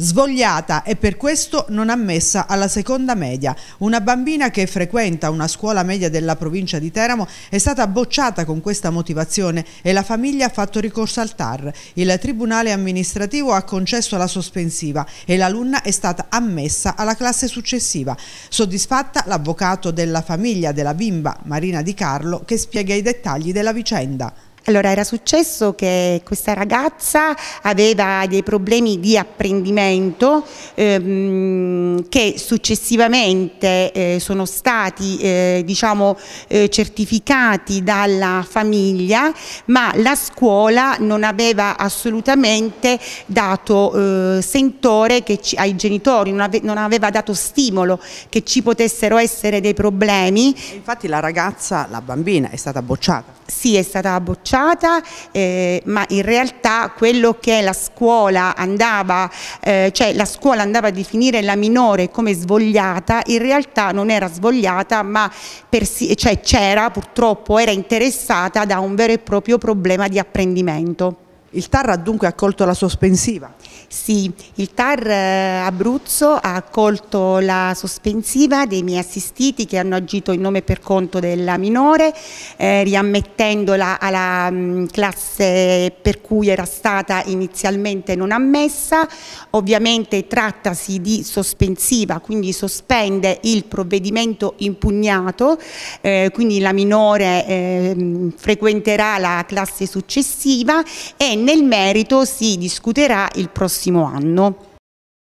svogliata e per questo non ammessa alla seconda media. Una bambina che frequenta una scuola media della provincia di Teramo è stata bocciata con questa motivazione e la famiglia ha fatto ricorso al TAR. Il Tribunale amministrativo ha concesso la sospensiva e l'alunna è stata ammessa alla classe successiva. Soddisfatta l'avvocato della famiglia della bimba, Marina Di Carlo, che spiega i dettagli della vicenda. Allora era successo che questa ragazza aveva dei problemi di apprendimento ehm, che successivamente eh, sono stati eh, diciamo, eh, certificati dalla famiglia ma la scuola non aveva assolutamente dato eh, sentore ci, ai genitori, non, ave, non, aveva dato stimolo che ci potessero essere dei problemi. infatti la ragazza, la bambina è stata bocciata. Sì, è stata bocciata facciata, eh, ma in realtà quello che la scuola andava, eh, cioè la scuola andava a definire la minore come svogliata, in realtà non era svogliata, ma cioè c'era cioè purtroppo, era interessata da un vero e proprio problema di apprendimento. Il TAR ha dunque accolto la sospensiva? Sì, il TAR eh, Abruzzo ha accolto la sospensiva dei miei assistiti che hanno agito in nome e per conto della minore, eh, riammettendola alla mh, mm, classe per cui era stata inizialmente non ammessa. Ovviamente trattasi di sospensiva, quindi sospende il provvedimento impugnato, eh, quindi la minore eh, frequenterà la classe successiva e nel merito si discuterà il provvedimento prossimo anno.